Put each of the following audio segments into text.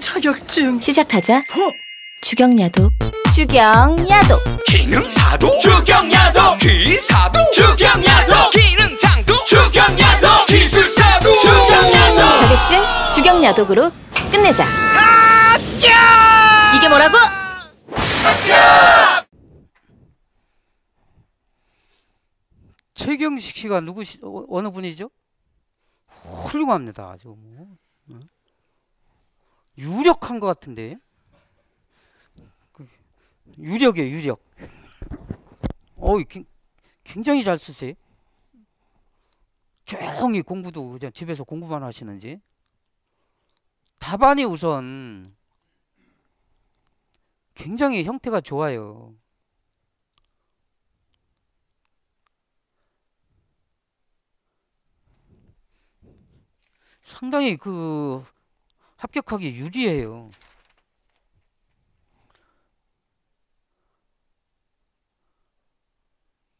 자격증 시작하자 어? 주경야도 주경야도 기능사도 주경야도 기사도 주경야도 기능장도 주경야도 기술사도 주경야도 자격증 주경야독으로 끝내자 합 이게 뭐라고? 최경식 씨가 누구시 어, 어느 분이죠? 훌륭합니다 아주 뭐. 유력한 것 같은데 그, 유력이에요 유력 어 굉장히 잘 쓰세요 조용히 공부도 그냥 집에서 공부만 하시는지 답안이 우선 굉장히 형태가 좋아요 상당히 그 합격하기 유리해요.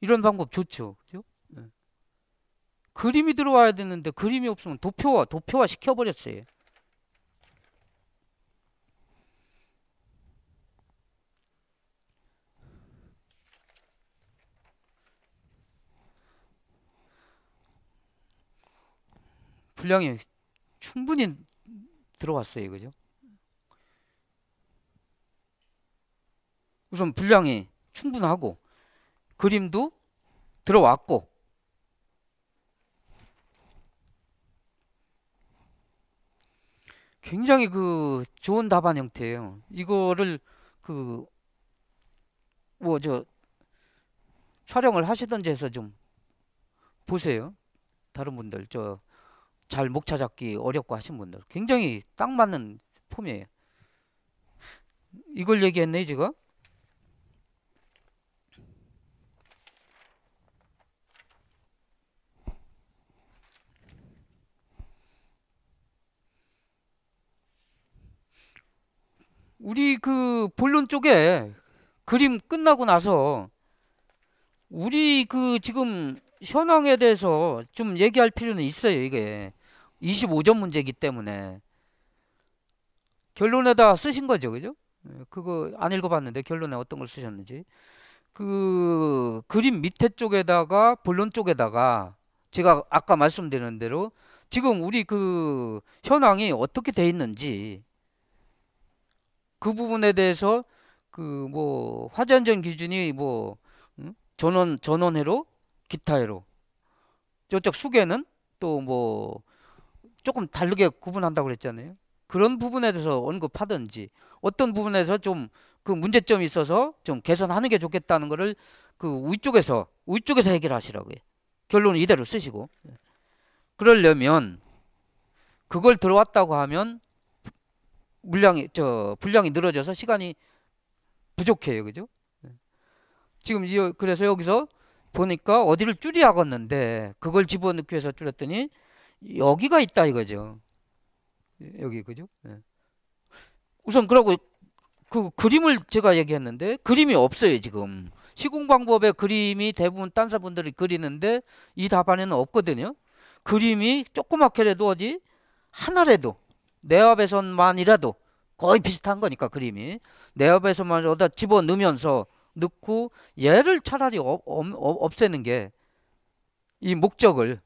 이런 방법 좋죠. 그죠? 네. 그림이 들어와야 되는데 그림이 없으면 도표화, 도표화 시켜버렸어요. 분량이 충분히 들어왔어요. 그죠? 우선 분량이 충분하고 그림도 들어왔고 굉장히 그 좋은 답안 형태예요. 이거를 그 뭐 저 촬영을 하시던지 해서 좀 보세요. 다른 분들 저잘 목차 잡기 어렵고 하신 분들 굉장히 딱 맞는 폼이에요. 이걸 얘기했네 지금. 우리 그 본론 쪽에 그림 끝나고 나서 우리 그 지금 현황에 대해서 좀 얘기할 필요는 있어요 이게 25점 문제이기 때문에 결론에다 쓰신 거죠. 그죠? 예, 그거 안 읽어봤는데 결론에 어떤 걸 쓰셨는지 그 그림 밑에 쪽에다가 본론 쪽에다가 제가 아까 말씀드린 대로 지금 우리 그 현황이 어떻게 돼 있는지 그 부분에 대해서 그 뭐 화재 안전 기준이 뭐 전원 전원회로 기타회로 저쪽 수계는 또뭐 조금 다르게 구분한다고 그랬잖아요. 그런 부분에 대해서 언급하든지 어떤 부분에서 좀 그 문제점이 있어서 좀 개선하는 게 좋겠다는 거를 그 위쪽에서 위쪽에서 해결하시라고요. 결론은 이대로 쓰시고 그러려면 그걸 들어왔다고 하면 물량이 저 분량이 늘어져서 시간이 부족해요. 그죠? 지금 이 그래서 여기서 보니까 어디를 줄이야겠는데 그걸 집어넣기 위해서 줄였더니 여기가 있다 이거죠. 여기 그죠? 네. 우선 그러고 그 그림을 제가 얘기했는데 그림이 없어요 지금 시공 방법의 그림이 대부분 딴사분들이 그리는데 이 답안에는 없거든요. 그림이 조그맣게라도 어디 하나라도 내 앞에선만이라도 거의 비슷한 거니까 그림이 내 앞에서만 어디다 집어 넣으면서 넣고 얘를 차라리 없, 없, 없애는 게 이 목적을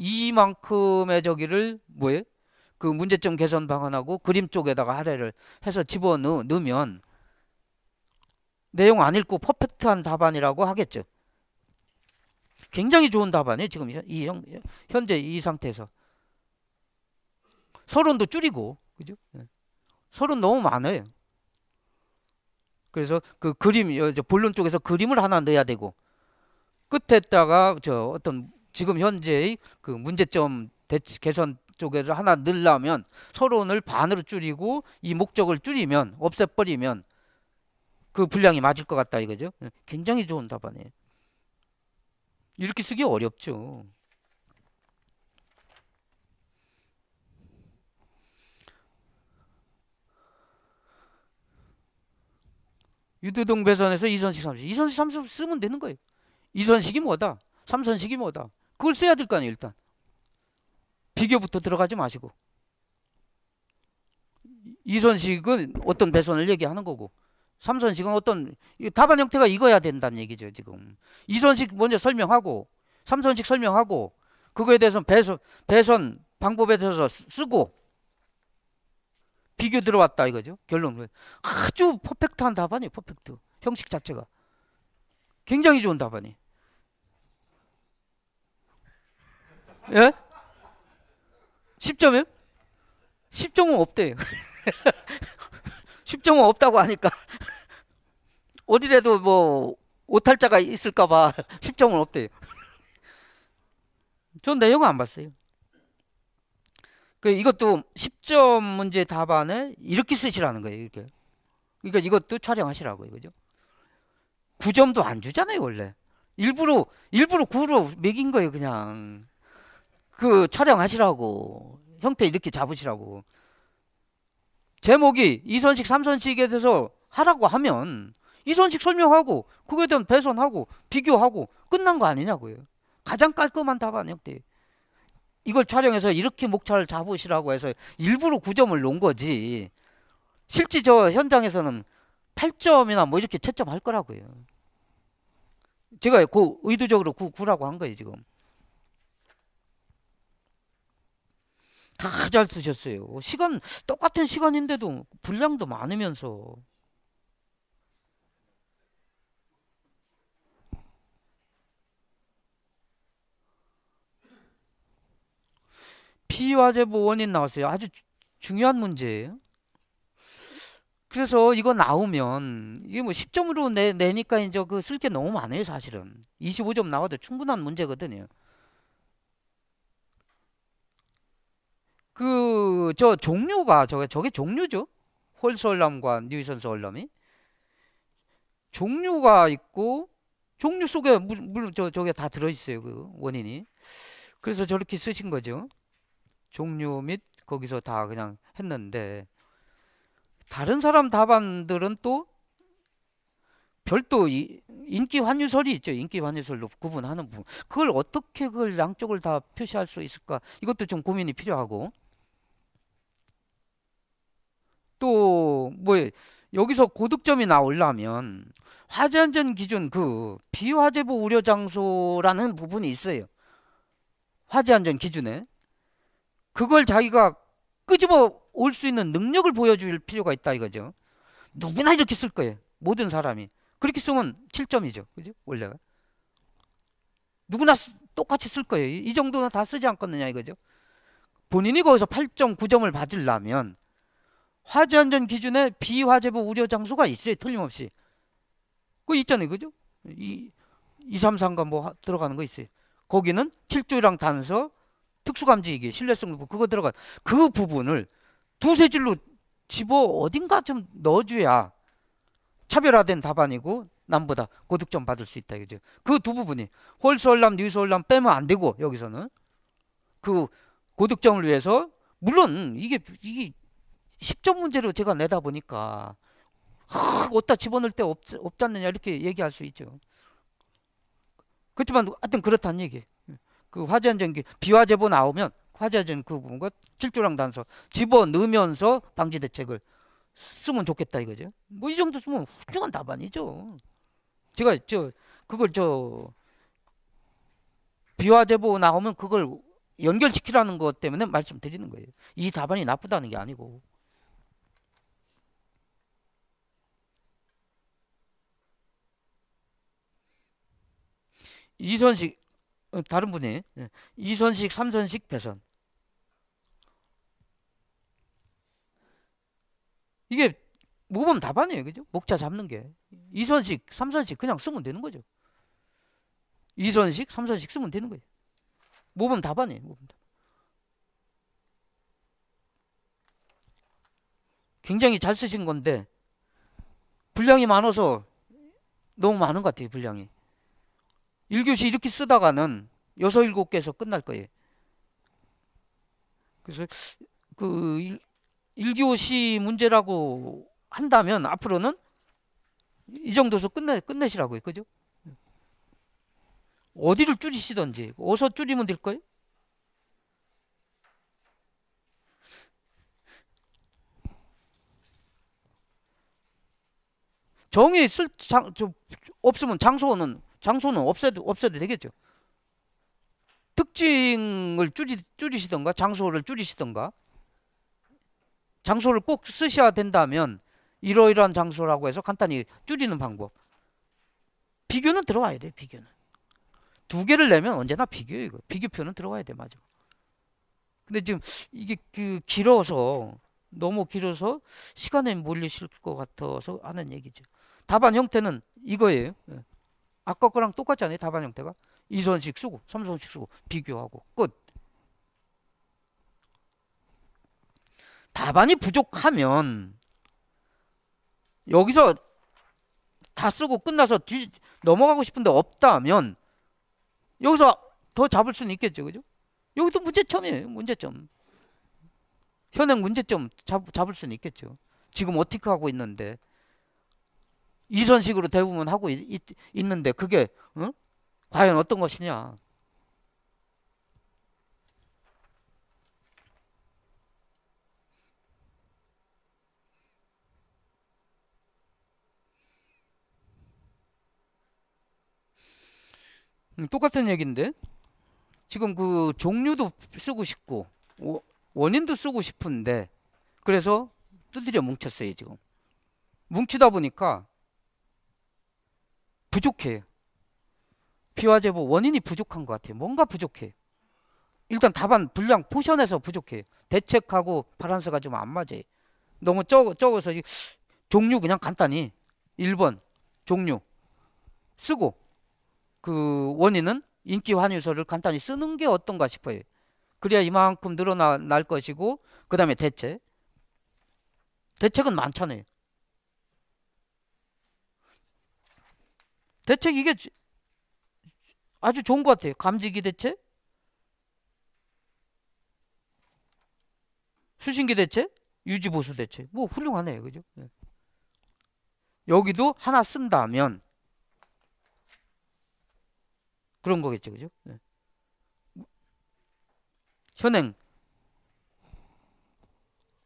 이만큼의 저기를 뭐에 그 문제점 개선 방안하고 그림 쪽에다가 할애를 해서 집어넣으면 내용 안 읽고 퍼펙트한 답안이라고 하겠죠. 굉장히 좋은 답안이에요. 지금 이 형, 현재 이 상태에서 서론도 줄이고 그죠? 예. 서론 너무 많아요. 그래서 그 그림 본론 쪽에서 그림을 하나 넣어야 되고 끝에다가 저 어떤 지금 현재의 그 문제점 대치 개선 쪽에서 하나 늘려면 서론을 반으로 줄이고 이 목적을 줄이면 없애버리면 그 분량이 맞을 것 같다 이거죠. 예, 굉장히 좋은 답안이에요. 이렇게 쓰기 어렵죠. 유두동 배선에서 이선식 삼선 이선식 삼선 쓰면 되는 거예요. 이선식이 뭐다? 삼선식이 뭐다? 그걸 써야 될 거 아니에요, 일단. 비교부터 들어가지 마시고. 이선식은 어떤 배선을 얘기하는 거고 삼선식은 어떤 답안 형태가 이거야 된다는 얘기죠 지금 이선식 먼저 설명하고 삼선식 설명하고 그거에 대해서 배선 배선 방법에 대해서 쓰고 비교 들어왔다 이거죠 결론은 아주 퍼펙트한 답안이에요 퍼펙트 형식 자체가 굉장히 좋은 답안이 에요 예? 10점이요? 10점은 없대요. 10점은 없다고 하니까 어디라도 뭐 오탈자가 있을까 봐 10점은 없대요. 전 내용은 안 봤어요. 그 이것도 10점 문제 답안에 이렇게 쓰시라는 거예요. 이렇게. 그러니까 이것도 촬영하시라고요. 그죠? 9점도 안 주잖아요, 원래. 일부러 일부러 9로 매긴 거예요, 그냥. 그 촬영하시라고 형태 이렇게 잡으시라고 제목이 이선식 삼선식에 대해서 하라고 하면 이선식 설명하고 그거에 대한 배선하고 비교하고 끝난 거 아니냐고요. 가장 깔끔한 답안 형태. 이걸 촬영해서 이렇게 목차를 잡으시라고 해서 일부러 구점을 놓은 거지. 실제 저 현장에서는 8점이나 뭐 이렇게 채점할 거라고요. 제가 그 의도적으로 구, 9라고 한 거예요, 지금. 다잘 쓰셨어요. 시간 똑같은 시간인데도 분량도 많으면서 비화제보 원인 나왔어요. 아주 중요한 문제예요. 그래서 이거 나오면 이게 뭐 10점으로 내, 내니까 이제 그 쓸 게 너무 많아요 사실은 25점 나와도 충분한 문제거든요. 그저 종류가 저게 저게 종류죠. 홀솔럼과 뉴이선솔럼이 종류가 있고 종류 속에 물론 저 저게 다 들어 있어요. 그 원인이. 그래서 저렇게 쓰신 거죠. 종류 및 거기서 다 그냥 했는데 다른 사람 답안들은 또 별도 이, 인기 환유설이 있죠. 인기 환유설로 구분하는 부분. 그걸 어떻게 그걸 양쪽을 다 표시할 수 있을까? 이것도 좀 고민이 필요하고. 또뭐 여기서 고득점이 나오려면 화재 안전 기준 그 비화재보 우려 장소라는 부분이 있어요. 화재 안전 기준에 그걸 자기가 끄집어 올 수 있는 능력을 보여줄 필요가 있다 이거죠. 누구나 이렇게 쓸 거예요. 모든 사람이 그렇게 쓰면 7점이죠. 그죠? 원래가 누구나 쓰, 똑같이 쓸 거예요. 이, 이 정도는 다 쓰지 않겠느냐 이거죠. 본인이 거기서 8점, 9점을 받으려면 화재 안전 기준에 비화재부 우려 장소가 있어요. 틀림없이. 그 있잖아요. 그죠? 이2 3 3가뭐 들어가는 거 있어요. 거기는 7조랑 단서 특수감지 기 신뢰성 도 그거 들어간 그 부분을 두세 줄로 집어 어딘가 좀 넣어줘야 차별화된 답안이고 남보다 고득점 받을 수 있다 그죠그 두 부분이 홀수홀람 뉴스홀람 빼면 안 되고 여기서는 그 고득점을 위해서 물론 이게 이게 10점 문제로 제가 내다 보니까 하, 어디다 집어넣을 데 없, 없잖느냐 이렇게 얘기할 수 있죠. 그렇지만 하여튼 그렇다는 얘기. 그 화재 안전기 비화재보 나오면 화재 안전 그 부분과 질주랑 단서 집어넣으면서 방지 대책을 쓰면 좋겠다 이거죠. 뭐 이 정도 쓰면 훌륭한 답안이죠. 제가 저 그걸 저 비화재보 나오면 그걸 연결시키라는 것 때문에 말씀드리는 거예요. 이 답안이 나쁘다는 게 아니고. 2선식 어, 다른 분이 2선식 예. 3선식 배선 이게 모범 답안이에요 그죠? 목자 잡는 게 2선식 3선식 그냥 쓰면 되는 거죠 2선식 3선식 쓰면 되는 거예요 모범 답안이에요 모범 답안. 굉장히 잘 쓰신 건데 분량이 많아서 너무 많은 것 같아요 분량이 1교시 이렇게 쓰다가는 6, 7개에서 끝날 거예요. 그래서 그 1, 교시 문제라고 한다면 앞으로는 이 정도에서 끝내, 끝내시라고요. 그죠? 어디를 줄이시던지 어서 줄이면 될 거예요? 정의 쓸 장, 저, 없으면 장소는 장소는 없애도 없애도 되겠죠. 특징을 줄이, 줄이시던가 장소를 줄이시던가 장소를 꼭 쓰셔야 된다면 이러이러한 장소라고 해서 간단히 줄이는 방법. 비교는 들어와야 돼. 비교는. 두 개를 내면 언제나 비교 이거. 비교표는 들어와야 돼. 맞아. 근데 지금 이게 그 길어서 너무 길어서 시간에 몰리실 것 같아서 하는 얘기죠. 답안 형태는 이거예요. 예. 아까 거랑 똑같지 않아요? 답안 형태가? 이선식 쓰고 삼선식 쓰고 비교하고 끝. 답안이 부족하면 여기서 다 쓰고 끝나서 뒤 넘어가고 싶은데 없다면 여기서 더 잡을 수는 있겠죠. 그죠? 여기도 문제점이에요. 문제점. 현행 문제점 잡, 잡을 수는 있겠죠. 지금 어떻게 하고 있는데 이전식으로 대부분 하고 있, 는데 그게 어? 과연 어떤 것이냐? 음, 똑같은 얘기인데 지금 그 종류도 쓰고 싶고 원인도 쓰고 싶은데 그래서 두드려 뭉쳤어요 지금 뭉치다 보니까 부족해요. 피와 제보 원인이 부족한 것 같아요. 뭔가 부족해요. 일단 답안 분량 포션에서 부족해요. 대책하고 바란스가 좀 안 맞아요. 너무 적, 적어서 종류 그냥 간단히 1번 종류 쓰고 그 원인은 인기 환유소를 간단히 쓰는 게 어떤가 싶어요. 그래야 이만큼 늘어날 것이고 그 다음에 대책 대책은 많잖아요. 대책 이게 아주 좋은 것 같아요. 감지기 대책? 수신기 대체 유지보수 대체뭐 훌륭하네요. 그죠? 예. 여기도 하나 쓴다면 그런 거겠죠. 그죠? 예. 현행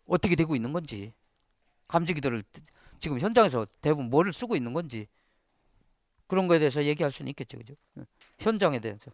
어떻게 되고 있는 건지 감지기들을 지금 현장에서 대부분 뭐를 쓰고 있는 건지 그런 거에 대해서 얘기할 수는 있겠죠. 그죠? 예. 현장에 대해서.